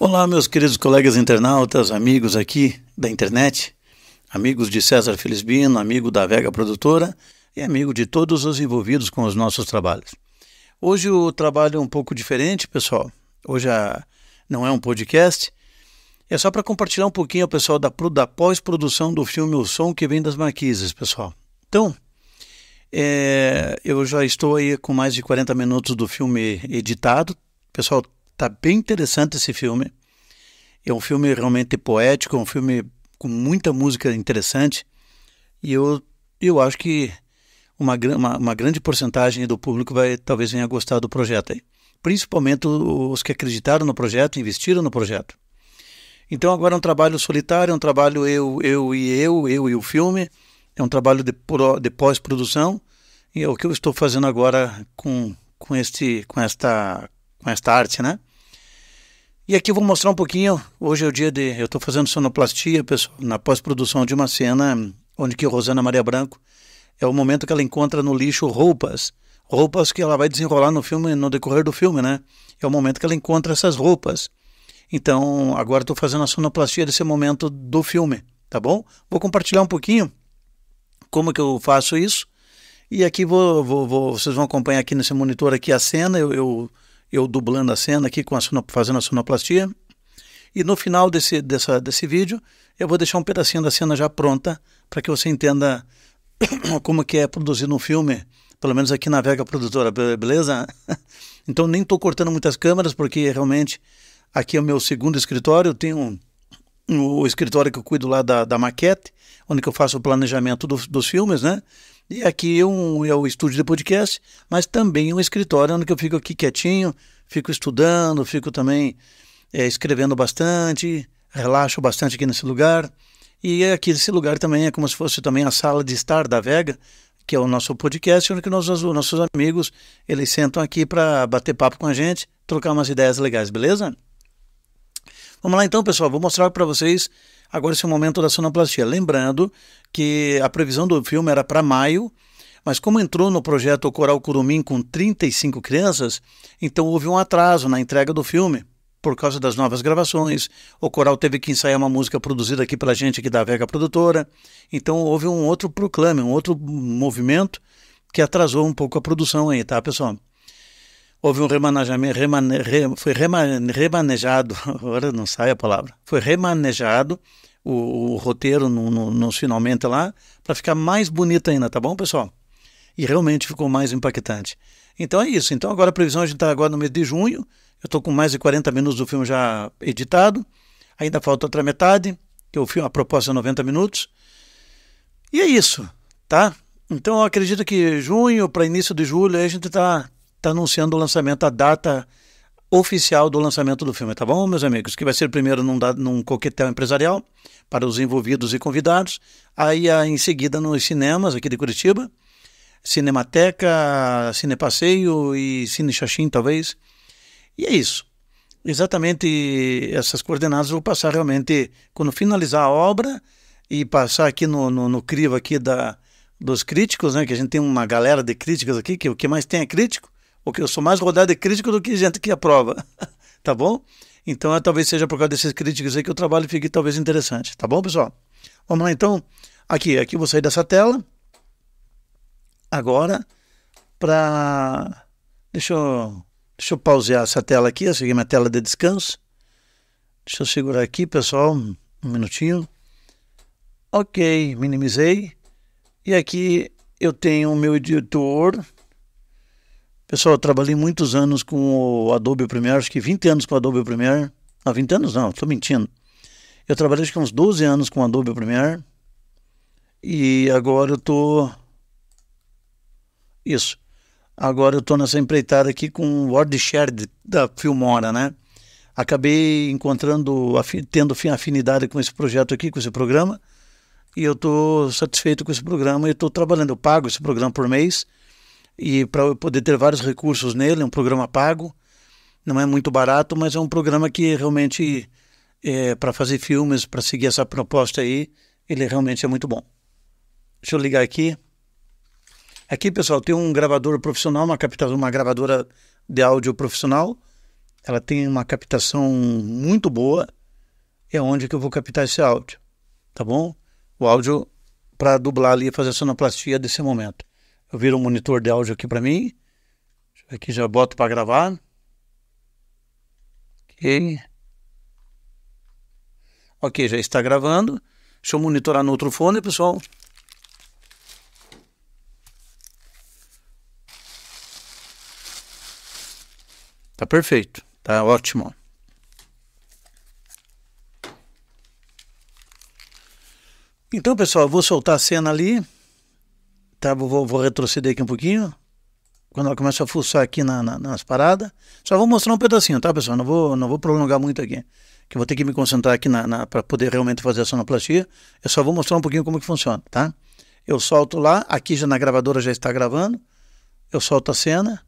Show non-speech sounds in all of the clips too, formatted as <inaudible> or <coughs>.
Olá, meus queridos colegas internautas, amigos aqui da internet, amigos de César Felizbino, amigo da Vega Produtora e amigo de todos os envolvidos com os nossos trabalhos. Hoje o trabalho é um pouco diferente, pessoal. Hoje a... não é um podcast, é só para compartilhar um pouquinho pessoal da, da pós-produção do filme O Som que Vem das Marquises, pessoal. Então, é, eu já estou aí com mais de 40 minutos do filme editado. Pessoal, Tá bem interessante esse filme. É um filme realmente poético, é um filme com muita música interessante. E eu, eu acho que uma, uma, uma grande porcentagem do público vai talvez venha gostar do projeto aí. Principalmente os que acreditaram no projeto, investiram no projeto. Então agora é um trabalho solitário, é um trabalho eu, eu e eu, eu e o filme. É um trabalho de, de pós-produção. E é o que eu estou fazendo agora com, com, este, com, esta, com esta arte, né? E aqui eu vou mostrar um pouquinho. Hoje é o dia de. Eu estou fazendo sonoplastia, pessoal, na pós-produção de uma cena onde que Rosana Maria Branco é o momento que ela encontra no lixo roupas. Roupas que ela vai desenrolar no filme, no decorrer do filme, né? É o momento que ela encontra essas roupas. Então, agora estou fazendo a sonoplastia desse momento do filme, tá bom? Vou compartilhar um pouquinho como que eu faço isso. E aqui vou, vou, vou vocês vão acompanhar aqui nesse monitor aqui a cena. eu, eu eu dublando a cena aqui com a fazendo a sonoplastia. E no final desse, dessa, desse vídeo, eu vou deixar um pedacinho da cena já pronta para que você entenda <coughs> como que é produzido um filme, pelo menos aqui na Vega Produtora, beleza? <laughs> Então nem estou cortando muitas câmeras porque realmente aqui é o meu segundo escritório, eu tenho o escritório que eu cuido lá da, da maquete, onde eu faço o planejamento do, dos filmes, né? E aqui um, é o estúdio de podcast, mas também um escritório onde eu fico aqui quietinho, fico estudando, fico também é, escrevendo bastante, relaxo bastante aqui nesse lugar. E aqui nesse lugar também é como se fosse também a sala de estar da Vega, que é o nosso podcast, onde que nós, nossos amigos eles sentam aqui para bater papo com a gente, trocar umas ideias legais, beleza? Vamos lá então, pessoal, vou mostrar para vocês Agora esse é o momento da sonoplastia. Lembrando que a previsão do filme era para maio, mas como entrou no projeto o Coral Curumim com 35 crianças, então houve um atraso na entrega do filme. Por causa das novas gravações, o coral teve que ensaiar uma música produzida aqui pela gente aqui da Vega Produtora. Então houve um outro proclame, um outro movimento que atrasou um pouco a produção aí, tá, pessoal? houve um remanejamento, remane, re, foi remane, remanejado, <laughs> agora não sai a palavra, foi remanejado o, o roteiro no, no, nos finalmente lá, para ficar mais bonito ainda, tá bom, pessoal? E realmente ficou mais impactante. Então é isso. Então agora a previsão, a gente está agora no mês de junho, eu estou com mais de 40 minutos do filme já editado, ainda falta outra metade, que é o filme, a proposta é 90 minutos. E é isso, tá? Então eu acredito que junho para início de julho a gente está está anunciando o lançamento, a data oficial do lançamento do filme, tá bom, meus amigos? Que vai ser primeiro num, num coquetel empresarial para os envolvidos e convidados, aí ah, em seguida nos cinemas aqui de Curitiba, Cinemateca, Cinepasseio e Cine Xaxim, talvez. E é isso. Exatamente essas coordenadas eu vou passar realmente quando finalizar a obra e passar aqui no, no, no crivo aqui da, dos críticos, né? Que a gente tem uma galera de críticas aqui, que o que mais tem é crítico porque eu sou mais rodado de crítico do que gente que aprova, <laughs> tá bom? Então eu, é, talvez seja por causa desses críticos aí que o trabalho fique talvez interessante, tá bom, pessoal? Vamos lá então. Aqui, aqui vou sair dessa tela. Agora, para. Deixa eu, deixa eu pausear essa tela aqui, eu seguir minha tela de descanso. Deixa eu segurar aqui, pessoal, um minutinho. Ok, minimizei. E aqui eu tenho o meu editor Pessoal, eu trabalhei muitos anos com o Adobe Premiere, acho que 20 anos com o Adobe Premiere. Ah, 20 anos não, estou mentindo. Eu trabalhei acho que uns 12 anos com o Adobe Premiere. E agora eu estou... Tô... Isso. Agora eu estou nessa empreitada aqui com o WordShare da Filmora, né? Acabei encontrando, tendo afinidade com esse projeto aqui, com esse programa. E eu estou satisfeito com esse programa e estou trabalhando. Eu pago esse programa por mês e para poder ter vários recursos nele, é um programa pago, não é muito barato, mas é um programa que realmente é, para fazer filmes, para seguir essa proposta aí, ele realmente é muito bom. Deixa eu ligar aqui. Aqui, pessoal, tem um gravador profissional, uma, captação, uma gravadora de áudio profissional. Ela tem uma captação muito boa. É onde que eu vou captar esse áudio, tá bom? O áudio para dublar ali e fazer a sonoplastia desse momento. Eu viro um monitor de áudio aqui para mim. Aqui já boto para gravar. Ok. Ok, já está gravando. Deixa eu monitorar no outro fone, pessoal. Tá perfeito, tá ótimo. Então, pessoal, eu vou soltar a cena ali. Tá, vou, vou retroceder aqui um pouquinho. Quando ela começa a fuçar aqui na, na, nas paradas. Só vou mostrar um pedacinho, tá, pessoal? Não vou, não vou prolongar muito aqui. Que eu vou ter que me concentrar aqui na, na para poder realmente fazer a sonoplastia. Eu só vou mostrar um pouquinho como que funciona, tá? Eu solto lá, aqui já na gravadora já está gravando. Eu solto a cena.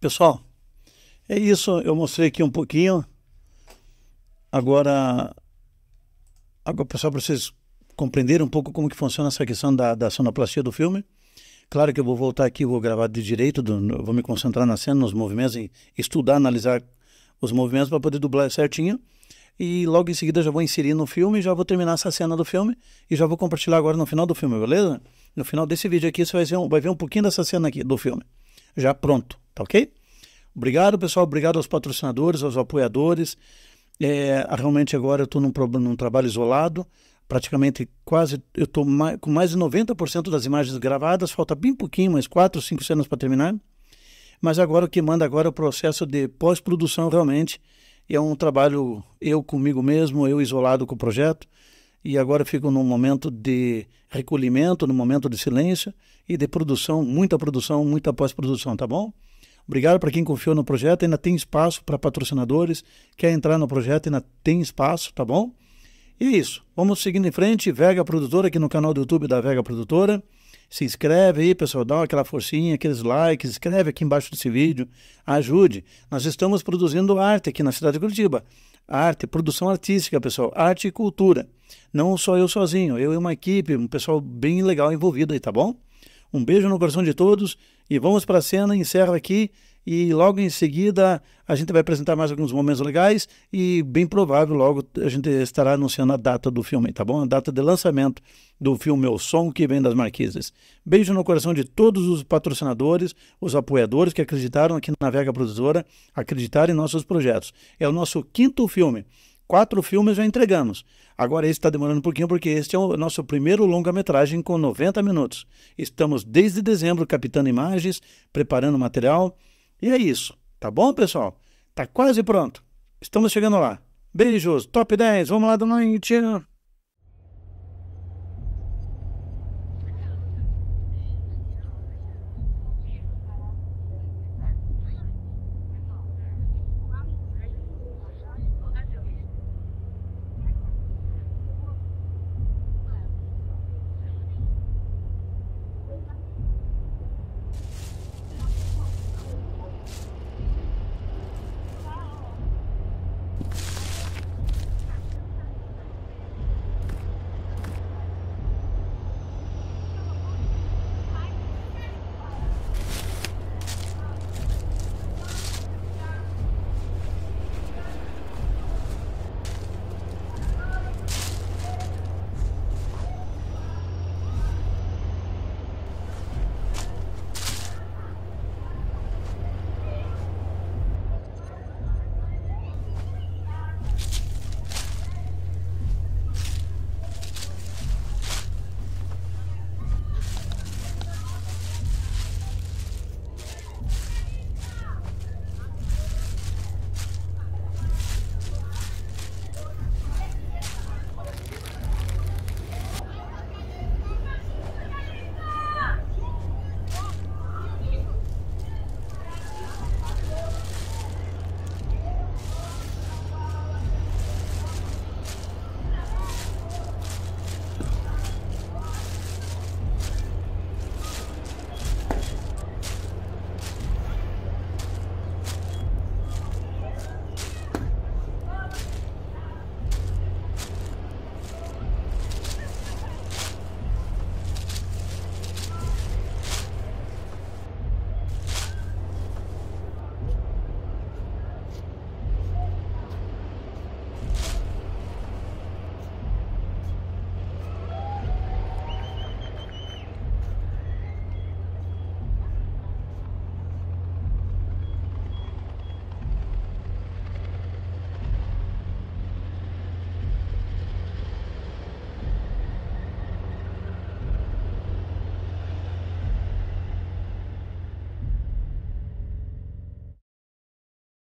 Pessoal, é isso. Eu mostrei aqui um pouquinho. Agora, agora pessoal, para vocês compreenderem um pouco como que funciona essa questão da, da sonoplastia do filme. Claro que eu vou voltar aqui, vou gravar de direito, do, vou me concentrar na cena, nos movimentos, e estudar, analisar os movimentos para poder dublar certinho. E logo em seguida já vou inserir no filme, já vou terminar essa cena do filme e já vou compartilhar agora no final do filme, beleza? No final desse vídeo aqui você vai ver um, vai ver um pouquinho dessa cena aqui do filme, já pronto. Tá ok? Obrigado, pessoal. Obrigado aos patrocinadores, aos apoiadores. É, ah, realmente agora eu estou num, num, trabalho isolado. Praticamente quase, eu estou com mais de 90% das imagens gravadas. Falta bem pouquinho, mais 4, 5 cenas para terminar. Mas agora o que manda agora é o processo de pós-produção realmente. E é um trabalho eu comigo mesmo, eu isolado com o projeto. E agora fico num momento de recolhimento, num momento de silêncio e de produção, muita produção, muita pós-produção, tá bom? Obrigado para quem confiou no projeto. Ainda tem espaço para patrocinadores. Quer entrar no projeto, ainda tem espaço, tá bom? E é isso. Vamos seguindo em frente. Vega Produtora aqui no canal do YouTube da Vega Produtora. Se inscreve aí, pessoal, dá aquela forcinha, aqueles likes, escreve aqui embaixo desse vídeo, ajude. Nós estamos produzindo arte aqui na cidade de Curitiba. Arte, produção artística, pessoal, arte e cultura. Não só eu sozinho, eu e uma equipe, um pessoal bem legal envolvido aí, tá bom? Um beijo no coração de todos e vamos para a cena. Encerro aqui e logo em seguida a gente vai apresentar mais alguns momentos legais e bem provável logo a gente estará anunciando a data do filme, tá bom? A data de lançamento do filme O Som que Vem das Marquises. Beijo no coração de todos os patrocinadores, os apoiadores que acreditaram aqui na Vega Produtora, acreditaram em nossos projetos. É o nosso quinto filme. Quatro filmes já entregamos. Agora esse está demorando um pouquinho porque este é o nosso primeiro longa-metragem com 90 minutos. Estamos desde dezembro captando imagens, preparando material. E é isso. Tá bom, pessoal? Tá quase pronto. Estamos chegando lá. Beijos, top 10, vamos lá da noite.